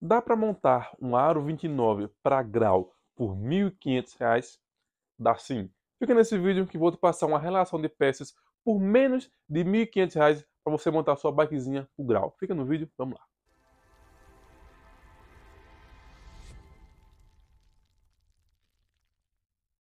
Dá para montar um aro 29 para grau por R$ 1.500? Dá sim. Fica nesse vídeo que vou te passar uma relação de peças por menos de R$ 1.500 para você montar sua bikezinha o grau. Fica no vídeo, vamos lá.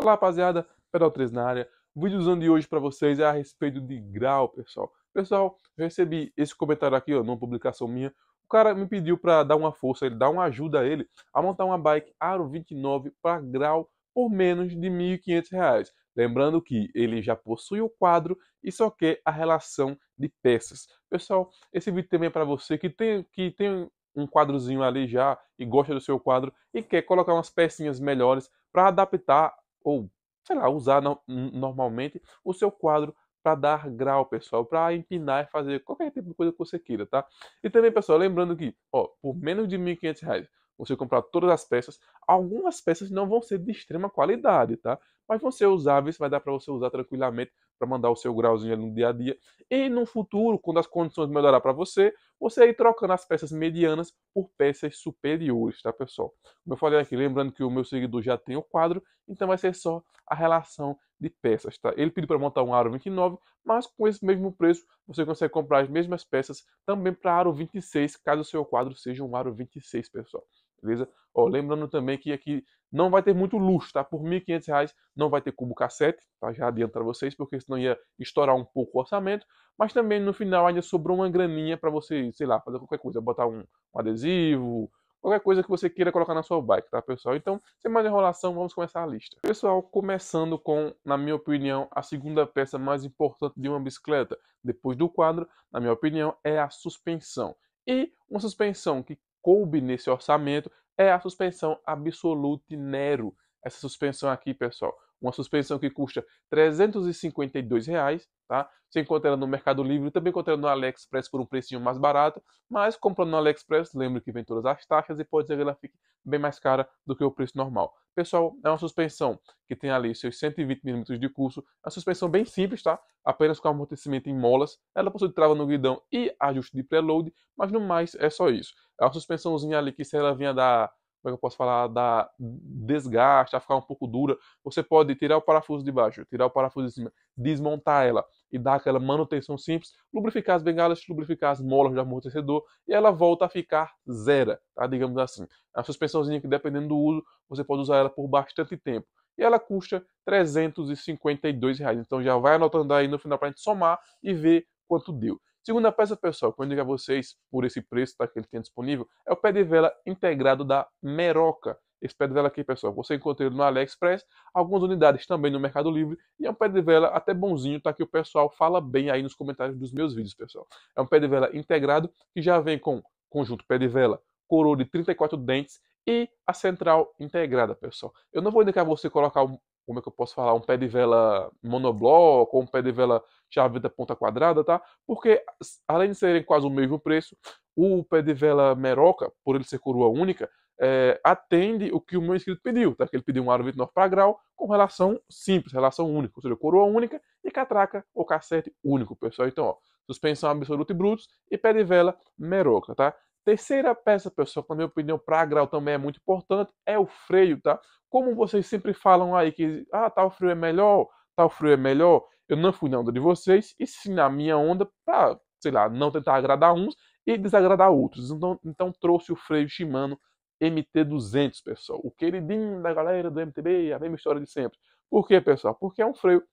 Olá rapaziada, Pedal 3 na área. O vídeo de hoje para vocês é a respeito de grau, pessoal. Pessoal, eu recebi esse comentário aqui, ó, numa publicação minha, cara me pediu para dar uma força, ele dá uma ajuda a ele a montar uma bike Aro 29 para grau por menos de R$ 1.500. Lembrando que ele já possui o quadro e só quer a relação de peças. Pessoal, esse vídeo também é para você que tem, que tem um quadrozinho ali já e gosta do seu quadro e quer colocar umas pecinhas melhores para adaptar ou, sei lá, usar no, normalmente o seu quadro para dar grau, pessoal, para empinar e fazer qualquer tipo de coisa que você queira, tá? E também, pessoal, lembrando que, ó, por menos de R$ 1.500, você comprar todas as peças, algumas peças não vão ser de extrema qualidade, tá? Mas vão ser usáveis, vai dar para você usar tranquilamente para mandar o seu grauzinho no dia a dia. E no futuro, quando as condições melhorar para você, você ir trocando as peças medianas por peças superiores, tá, pessoal? Como eu falei aqui, lembrando que o meu seguidor já tem o quadro, então vai ser só a relação de peças. Tá? Ele pediu para montar um aro 29, mas com esse mesmo preço você consegue comprar as mesmas peças também para aro 26, caso o seu quadro seja um aro 26, pessoal. Beleza? Ó, lembrando também que aqui não vai ter muito luxo, tá? Por R$ 1.500 não vai ter cubo cassete, tá? Já adianto para vocês, porque senão ia estourar um pouco o orçamento. Mas também no final ainda sobrou uma graninha para você, sei lá, fazer qualquer coisa, botar um, um adesivo, qualquer coisa que você queira colocar na sua bike, tá, pessoal? Então, sem mais enrolação, vamos começar a lista. Pessoal, começando com, na minha opinião, a segunda peça mais importante de uma bicicleta, depois do quadro, na minha opinião, é a suspensão. E uma suspensão que coube nesse orçamento é a suspensão Absolute Nero. Essa suspensão aqui, pessoal, uma suspensão que custa 352 reais, tá? Você encontra ela no Mercado Livre, também encontra ela no AliExpress por um precinho mais barato, mas comprando no AliExpress, lembre que vem todas as taxas e pode ser que ela fique bem mais cara do que o preço normal. Pessoal, é uma suspensão que tem ali seus 120 mm de curso, é a suspensão bem simples, tá? Apenas com amortecimento em molas, ela possui trava no guidão e ajuste de preload, mas no mais é só isso. É uma suspensãozinha ali que se ela vinha da como é que eu posso falar, da desgaste, a ficar um pouco dura, você pode tirar o parafuso de baixo, tirar o parafuso de cima, desmontar ela e dar aquela manutenção simples, lubrificar as bengalas, lubrificar as molas do amortecedor e ela volta a ficar zero, tá? digamos assim. A suspensãozinha que dependendo do uso, você pode usar ela por bastante tempo. E ela custa 352 reais. Então já vai anotando aí no final para a gente somar e ver quanto deu. Segunda peça, pessoal, que eu indico a vocês por esse preço tá, que ele tem disponível é o pé de vela integrado da Meroca. Esse pé de vela aqui, pessoal, você encontra ele no AliExpress, algumas unidades também no Mercado Livre, e é um pé de vela até bonzinho, tá? Que o pessoal fala bem aí nos comentários dos meus vídeos, pessoal. É um pé de vela integrado que já vem com conjunto pé de vela, coroa de 34 dentes e a central integrada, pessoal. Eu não vou indicar você colocar como é que eu posso falar, um pé de vela monobloco, um pé de vela chave da ponta quadrada, tá? Porque além de serem quase o mesmo preço, o pé de vela meroca, por ele ser coroa única, é, atende o que o meu inscrito pediu, tá? Que ele pediu um aro 29 para grau com relação simples, relação única, ou seja, coroa única e catraca ou cassete único, pessoal. Então, ó, suspensão absoluta e brutos e pé de vela meroca, tá? Terceira peça, pessoal, que na minha opinião para grau também é muito importante, é o freio, tá? Como vocês sempre falam aí que ah, tal freio é melhor, tal freio é melhor, eu não fui na onda de vocês, e sim na minha onda para, sei lá, não tentar agradar uns e desagradar outros. Então, então trouxe o freio Shimano MT200, pessoal. O queridinho da galera do MTB, a mesma história de sempre. Por quê, pessoal? Porque é um freio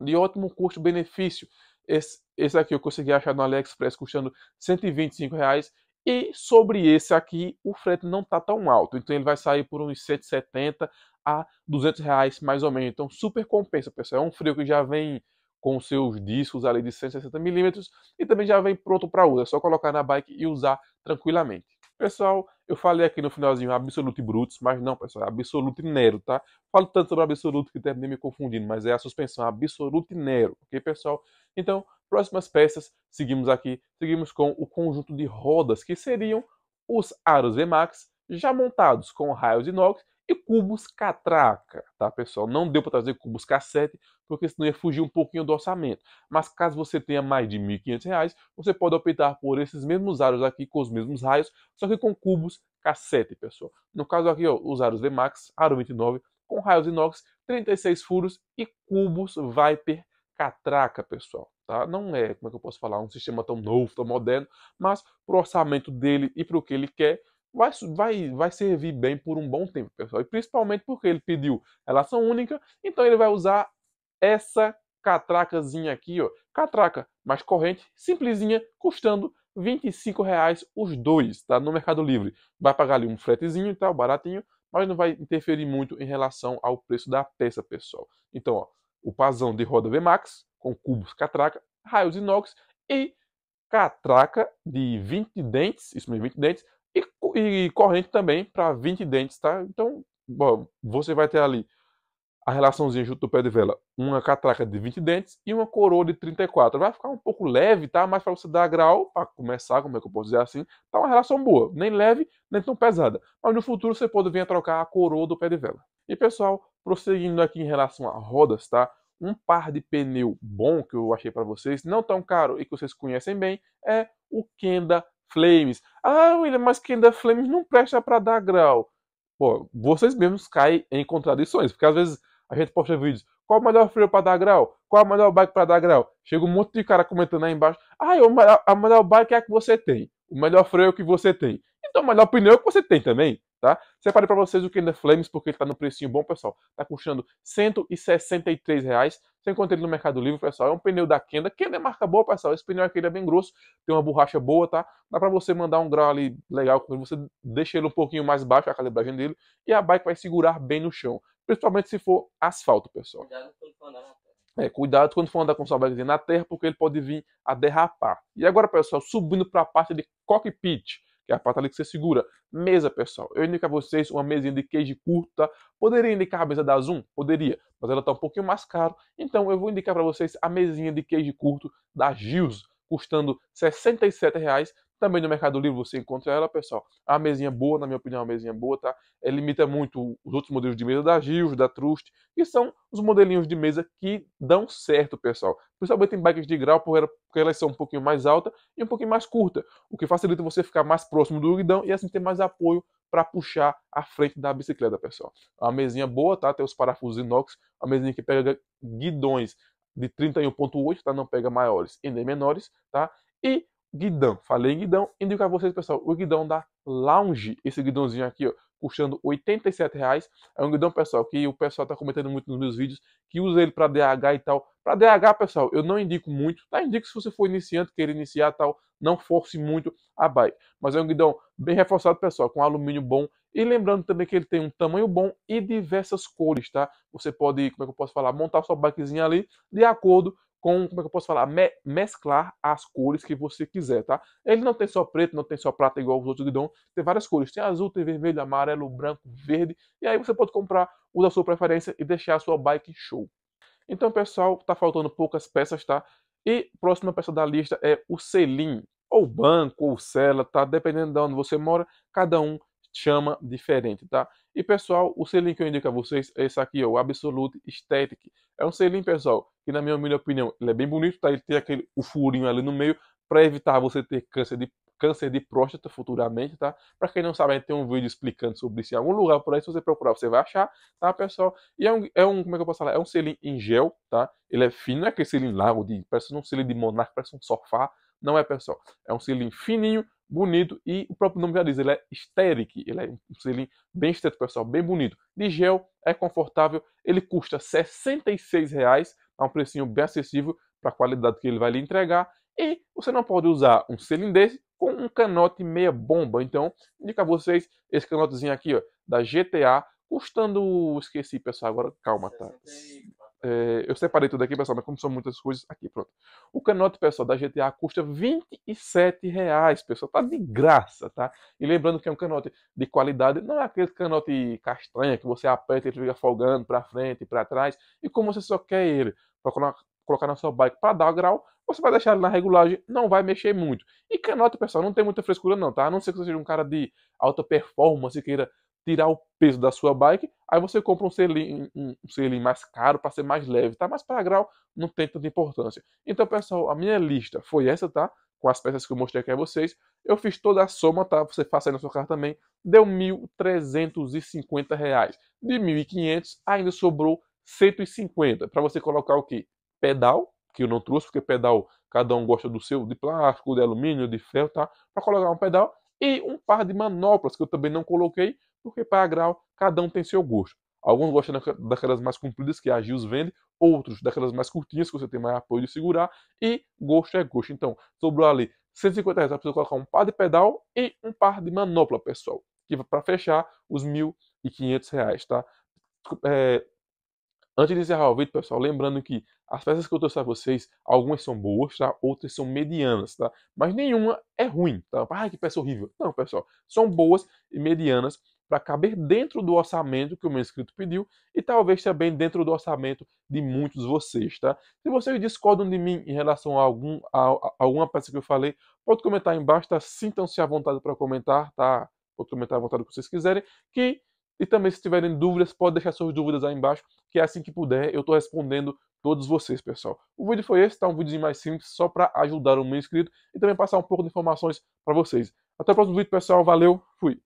de ótimo custo-benefício. Esse, esse aqui eu consegui achar no AliExpress custando 125 reais, e sobre esse aqui, o frete não está tão alto, então ele vai sair por uns 170 a 200 reais mais ou menos. Então super compensa, pessoal. É um frio que já vem com seus discos ali de 160 milímetros e também já vem pronto para uso. É só colocar na bike e usar tranquilamente. Pessoal, eu falei aqui no finalzinho Absolute Brutus, mas não, pessoal, é Absolute Nero, tá? Falo tanto sobre Absolute que terminei me confundindo, mas é a suspensão Absolute Nero, ok, pessoal? Então, Próximas peças, seguimos aqui, seguimos com o conjunto de rodas, que seriam os aros Vmax, já montados com raios inox e cubos catraca, tá pessoal? Não deu para trazer cubos cassete, porque senão ia fugir um pouquinho do orçamento. Mas caso você tenha mais de R$ 1.500, você pode optar por esses mesmos aros aqui, com os mesmos raios, só que com cubos cassete, pessoal. No caso aqui, ó, os aros Vmax, aro 29, com raios inox, 36 furos e cubos Viper catraca, pessoal. Tá? Não é, como é que eu posso falar, um sistema tão novo, tão moderno, mas para o orçamento dele e para o que ele quer, vai, vai, vai servir bem por um bom tempo, pessoal. E principalmente porque ele pediu relação única, então ele vai usar essa catracazinha aqui, ó. Catraca mais corrente, simplesinha, custando R$ reais os dois, tá? No Mercado Livre. Vai pagar ali um fretezinho e tá? tal, baratinho, mas não vai interferir muito em relação ao preço da peça, pessoal. Então, ó, o pasão de roda VMAX com cubos catraca, raios inox e catraca de 20 dentes, isso mesmo, 20 dentes, e, e corrente também para 20 dentes, tá? Então, bom, você vai ter ali a relaçãozinha junto do pé de vela, uma catraca de 20 dentes e uma coroa de 34. Vai ficar um pouco leve, tá? Mas para você dar grau, para começar, como é que eu posso dizer assim, tá uma relação boa, nem leve, nem tão pesada. Mas no futuro você pode vir a trocar a coroa do pé de vela. E pessoal, prosseguindo aqui em relação a rodas, tá? um par de pneu bom que eu achei para vocês, não tão caro e que vocês conhecem bem, é o Kenda Flames. Ah, William, mas Kenda Flames não presta para dar grau. Pô, vocês mesmos caem em contradições, porque às vezes a gente posta vídeos, qual o melhor freio para dar grau? Qual a melhor bike para dar grau? Chega um monte de cara comentando aí embaixo, ah, é a melhor bike é a que você tem, o melhor freio é que você tem. Então, o melhor pneu é que você tem também tá? Separei para vocês o Killer Flames, porque ele tá no precinho bom, pessoal. Tá custando 163 reais. Você encontra ele no Mercado Livre, pessoal. É um pneu da Kenda. Kenda é marca boa, pessoal. Esse pneu aqui é bem grosso, tem uma borracha boa, tá? Dá para você mandar um grau ali legal, você deixa ele um pouquinho mais baixo, a calibragem dele, e a bike vai segurar bem no chão. Principalmente se for asfalto, pessoal. Cuidado quando for andar É, cuidado quando for andar com sua bike na terra, porque ele pode vir a derrapar. E agora, pessoal, subindo para a parte de cockpit é a pata ali que você segura. Mesa, pessoal. Eu indico a vocês uma mesinha de queijo curta. Poderia indicar a mesa da Zoom? Poderia, mas ela está um pouquinho mais cara. Então eu vou indicar para vocês a mesinha de queijo curto da Gils, custando R$ 67,00 também no Mercado Livre você encontra ela, pessoal. A mesinha boa, na minha opinião, a mesinha boa, tá? Ela é, limita muito os outros modelos de mesa da Gios, da Trust, que são os modelinhos de mesa que dão certo, pessoal. Principalmente em bikes de grau, porque elas são um pouquinho mais alta e um pouquinho mais curta, o que facilita você ficar mais próximo do guidão e assim ter mais apoio para puxar a frente da bicicleta, pessoal. É a mesinha boa, tá? Tem os parafusos inox, a mesinha que pega guidões de 31.8, tá? Não pega maiores e nem menores, tá? E guidão. Falei em guidão, indico a vocês, pessoal, o guidão da Lounge, esse guidãozinho aqui, ó, custando R$ 87,00. É um guidão, pessoal, que o pessoal tá comentando muito nos meus vídeos, que usa ele para DH e tal. Para DH, pessoal, eu não indico muito, tá? Indico se você for iniciante, querer iniciar tal, não force muito a bike. Mas é um guidão bem reforçado, pessoal, com alumínio bom. E lembrando também que ele tem um tamanho bom e diversas cores, tá? Você pode, como é que eu posso falar, montar sua bikezinha ali de acordo com, como é que eu posso falar, Me mesclar as cores que você quiser, tá? Ele não tem só preto, não tem só prata igual os outros Guidon, tem várias cores, tem azul, tem vermelho, amarelo, branco, verde, e aí você pode comprar o da sua preferência e deixar a sua bike show. Então, pessoal, tá faltando poucas peças, tá? E próxima peça da lista é o selim, ou banco, ou cela, tá? Dependendo de onde você mora, cada um chama diferente, tá? E pessoal, o selinho que eu indico a vocês é esse aqui, ó, o Absolute Static. É um selinho, pessoal, que na minha humilde opinião, ele é bem bonito, tá? Ele tem aquele o furinho ali no meio para evitar você ter câncer de câncer de próstata futuramente, tá? Para quem não sabe, tem um vídeo explicando sobre isso em algum lugar por aí, se você procurar, você vai achar, tá, pessoal? E é um, é um como é que eu posso falar? É um selinho em gel, tá? Ele é fino, não é aquele selinho largo, de, parece um selinho de monarca, parece um sofá, não é, pessoal? É um selinho fininho, bonito e o próprio nome já diz, ele é Steric, ele é um selim bem estético pessoal, bem bonito. De gel, é confortável, ele custa R$ 66,00, é um precinho bem acessível para a qualidade que ele vai lhe entregar. E você não pode usar um selim desse com um canote meia bomba. Então, indica a vocês esse canotezinho aqui, ó, da GTA, custando, esqueci pessoal, agora calma, tá? É, eu separei tudo aqui, pessoal, mas como são muitas coisas, aqui, pronto. O canote, pessoal, da GTA custa R$ pessoal. Tá de graça, tá? E lembrando que é um canote de qualidade, não é aquele canote castanha que você aperta e fica folgando pra frente e pra trás. E como você só quer ele pra colocar na sua bike para dar o grau, você vai deixar ele na regulagem, não vai mexer muito. E canote, pessoal, não tem muita frescura não, tá? A não ser que você seja um cara de alta performance e queira tirar o peso da sua bike, aí você compra um selim, um selim mais caro para ser mais leve, tá? Mas para grau não tem tanta importância. Então, pessoal, a minha lista foi essa, tá? Com as peças que eu mostrei aqui a vocês. Eu fiz toda a soma, tá? Você faça aí na sua carro também. Deu R$ 1.350. Reais. De R$ 1.500 ainda sobrou 150 para você colocar o que? Pedal, que eu não trouxe, porque pedal cada um gosta do seu, de plástico, de alumínio, de ferro, tá? Para colocar um pedal e um par de manoplas que eu também não coloquei, porque para grau cada um tem seu gosto. Alguns gostam daquelas mais compridas que a Gils vende, outros daquelas mais curtinhas que você tem mais apoio de segurar, e gosto é gosto. Então, sobrou ali 150 reais pessoa você colocar um par de pedal e um par de manopla, pessoal, que para fechar os 1.500 reais, tá? É, Antes de encerrar o vídeo, pessoal, lembrando que as peças que eu trouxe a vocês, algumas são boas, tá? Outras são medianas, tá? Mas nenhuma é ruim, tá? Ah, que peça horrível. Não, pessoal, são boas e medianas para caber dentro do orçamento que o meu inscrito pediu e talvez também dentro do orçamento de muitos de vocês, tá? Se vocês discordam de mim em relação a, algum, a, a alguma peça que eu falei, pode comentar aí embaixo, tá? Sintam-se à vontade para comentar, tá? Pode comentar à vontade o que vocês quiserem, que e também, se tiverem dúvidas, pode deixar suas dúvidas aí embaixo, que é assim que puder, eu estou respondendo todos vocês, pessoal. O vídeo foi esse, tá? Um vídeo mais simples, só para ajudar o meu inscrito e também passar um pouco de informações para vocês. Até o próximo vídeo, pessoal. Valeu, fui!